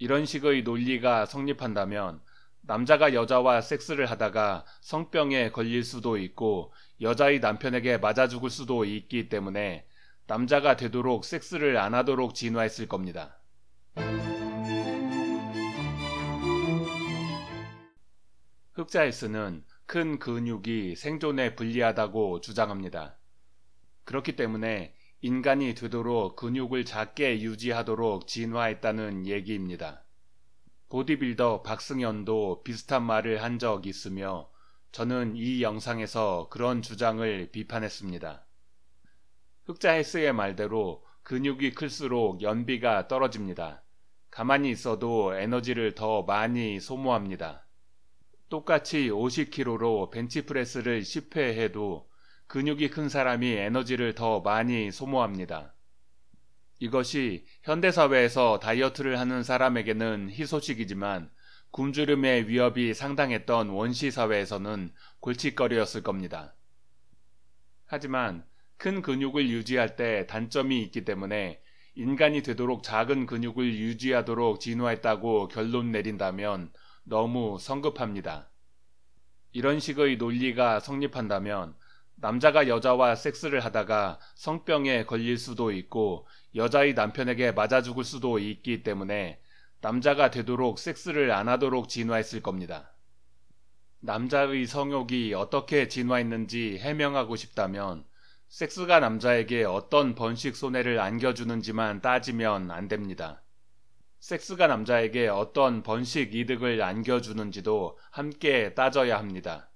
이런 식의 논리가 성립한다면 남자가 여자와 섹스를 하다가 성병에 걸릴 수도 있고 여자의 남편에게 맞아 죽을 수도 있기 때문에 남자가 되도록 섹스를 안 하도록 진화했을 겁니다. 흑자에스는 큰 근육이 생존에 불리하다고 주장합니다. 그렇기 때문에 인간이 되도록 근육을 작게 유지하도록 진화했다는 얘기입니다. 보디빌더 박승현도 비슷한 말을 한 적 있으며 저는 이 영상에서 그런 주장을 비판했습니다. 흑자 헬스의 말대로 근육이 클수록 연비가 떨어집니다. 가만히 있어도 에너지를 더 많이 소모합니다. 똑같이 50kg로 벤치프레스를 10회 해도 근육이 큰 사람이 에너지를 더 많이 소모합니다. 이것이 현대사회에서 다이어트를 하는 사람에게는 희소식이지만 굶주림의 위협이 상당했던 원시사회에서는 골칫거리였을 겁니다. 하지만 큰 근육을 유지할 때 단점이 있기 때문에 인간이 되도록 작은 근육을 유지하도록 진화했다고 결론 내린다면 너무 성급합니다. 이런 식의 논리가 성립한다면 남자가 여자와 섹스를 하다가 성병에 걸릴 수도 있고 여자의 남편에게 맞아 죽을 수도 있기 때문에 남자가 되도록 섹스를 안 하도록 진화했을 겁니다. 남자의 성욕이 어떻게 진화했는지 해명하고 싶다면 섹스가 남자에게 어떤 번식 손해를 안겨주는지만 따지면 안 됩니다. 섹스가 남자에게 어떤 번식 이득을 안겨주는지도 함께 따져야 합니다.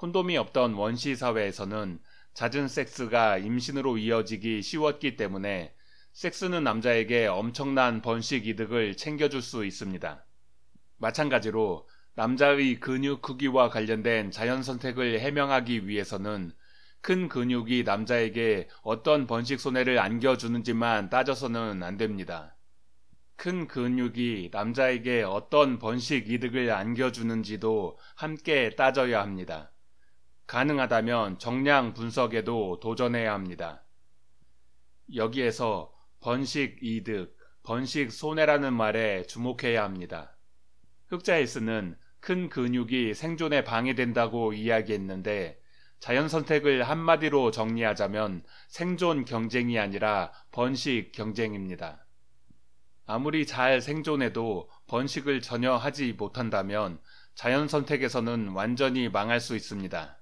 콘돔이 없던 원시 사회에서는 잦은 섹스가 임신으로 이어지기 쉬웠기 때문에 섹스는 남자에게 엄청난 번식 이득을 챙겨줄 수 있습니다. 마찬가지로 남자의 근육 크기와 관련된 자연 선택을 해명하기 위해서는 큰 근육이 남자에게 어떤 번식 손해를 안겨주는지만 따져서는 안 됩니다. 큰 근육이 남자에게 어떤 번식 이득을 안겨주는지도 함께 따져야 합니다. 가능하다면 정량 분석에도 도전해야 합니다. 여기에서 번식 이득, 번식 손해라는 말에 주목해야 합니다. 흑자에스는 큰 근육이 생존에 방해된다고 이야기했는데 자연 선택을 한마디로 정리하자면 생존 경쟁이 아니라 번식 경쟁입니다. 아무리 잘 생존해도 번식을 전혀 하지 못한다면 자연 선택에서는 완전히 망할 수 있습니다.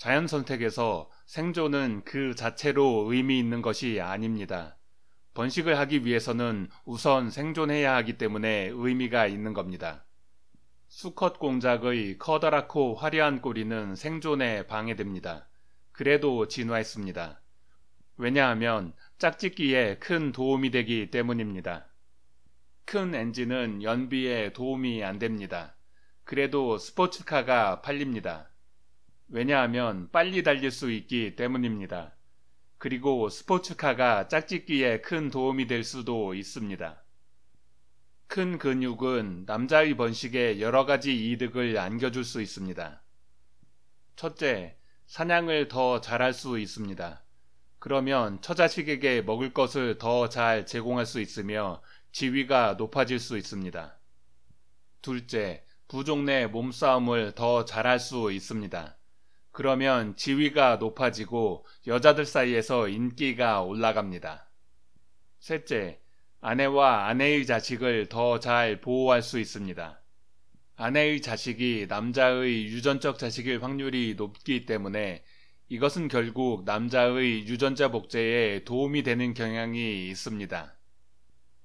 자연 선택에서 생존은 그 자체로 의미 있는 것이 아닙니다. 번식을 하기 위해서는 우선 생존해야 하기 때문에 의미가 있는 겁니다. 수컷 공작의 커다랗고 화려한 꼬리는 생존에 방해됩니다. 그래도 진화했습니다. 왜냐하면 짝짓기에 큰 도움이 되기 때문입니다. 큰 엔진은 연비에 도움이 안 됩니다. 그래도 스포츠카가 팔립니다. 왜냐하면 빨리 달릴 수 있기 때문입니다. 그리고 스포츠카가 짝짓기에 큰 도움이 될 수도 있습니다. 큰 근육은 남자의 번식에 여러 가지 이득을 안겨줄 수 있습니다. 첫째, 사냥을 더 잘할 수 있습니다. 그러면 처자식에게 먹을 것을 더 잘 제공할 수 있으며 지위가 높아질 수 있습니다. 둘째, 부족 내 몸싸움을 더 잘할 수 있습니다. 그러면 지위가 높아지고 여자들 사이에서 인기가 올라갑니다. 셋째, 아내와 아내의 자식을 더 잘 보호할 수 있습니다. 아내의 자식이 남자의 유전적 자식일 확률이 높기 때문에 이것은 결국 남자의 유전자 복제에 도움이 되는 경향이 있습니다.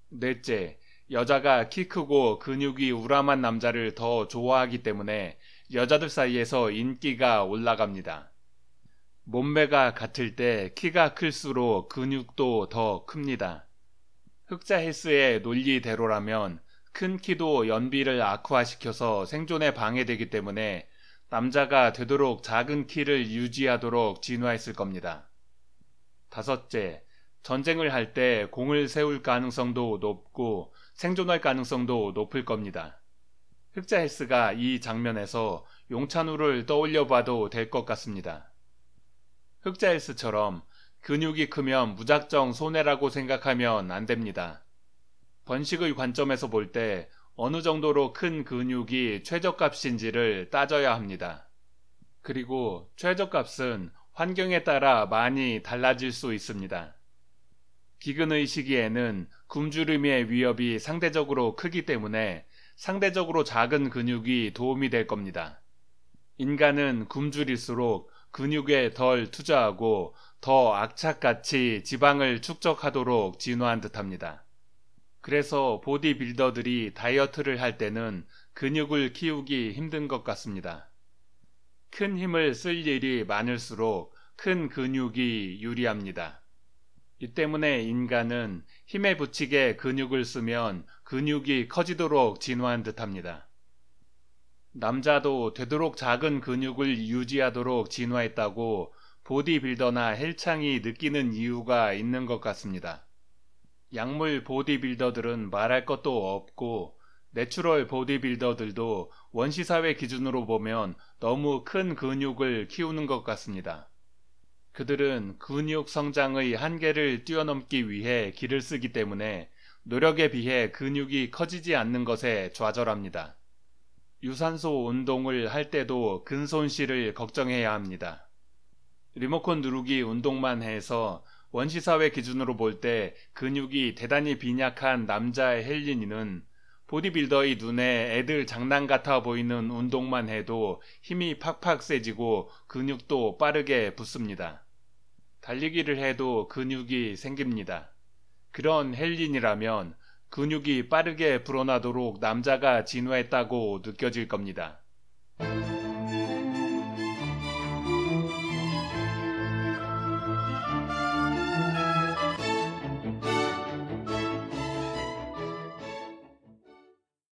넷째, 여자가 키 크고 근육이 우람한 남자를 더 좋아하기 때문에 여자들 사이에서 인기가 올라갑니다. 몸매가 같을 때 키가 클수록 근육도 더 큽니다. 흑자 헬스의 논리대로라면 큰 키도 연비를 악화시켜서 생존에 방해되기 때문에 남자가 되도록 작은 키를 유지하도록 진화했을 겁니다. 다섯째, 전쟁을 할 때 공을 세울 가능성도 높고 생존할 가능성도 높을 겁니다. 흑자 헬스가 이 장면에서 용찬우를 떠올려 봐도 될 것 같습니다. 흑자 헬스처럼 근육이 크면 무작정 손해라고 생각하면 안 됩니다. 번식의 관점에서 볼 때 어느 정도로 큰 근육이 최저값인지를 따져야 합니다. 그리고 최저값은 환경에 따라 많이 달라질 수 있습니다. 기근의 시기에는 굶주림의 위협이 상대적으로 크기 때문에 상대적으로 작은 근육이 도움이 될 겁니다. 인간은 굶주릴수록 근육에 덜 투자하고 더 악착같이 지방을 축적하도록 진화한 듯합니다. 그래서 보디빌더들이 다이어트를 할 때는 근육을 키우기 힘든 것 같습니다. 큰 힘을 쓸 일이 많을수록 큰 근육이 유리합니다. 이 때문에 인간은 힘에 부치게 근육을 쓰면 근육이 커지도록 진화한 듯합니다. 남자도 되도록 작은 근육을 유지하도록 진화했다고 보디빌더나 헬창이 느끼는 이유가 있는 것 같습니다. 약물 보디빌더들은 말할 것도 없고 내추럴 보디빌더들도 원시사회 기준으로 보면 너무 큰 근육을 키우는 것 같습니다. 그들은 근육 성장의 한계를 뛰어넘기 위해 기를 쓰기 때문에 노력에 비해 근육이 커지지 않는 것에 좌절합니다. 유산소 운동을 할 때도 근손실을 걱정해야 합니다. 리모컨 누르기 운동만 해서 원시사회 기준으로 볼 때 근육이 대단히 빈약한 남자의 헬린이는 보디빌더의 눈에 애들 장난 같아 보이는 운동만 해도 힘이 팍팍 세지고 근육도 빠르게 붙습니다. 달리기를 해도 근육이 생깁니다. 그런 헬린이라면 근육이 빠르게 불어나도록 남자가 진화했다고 느껴질 겁니다.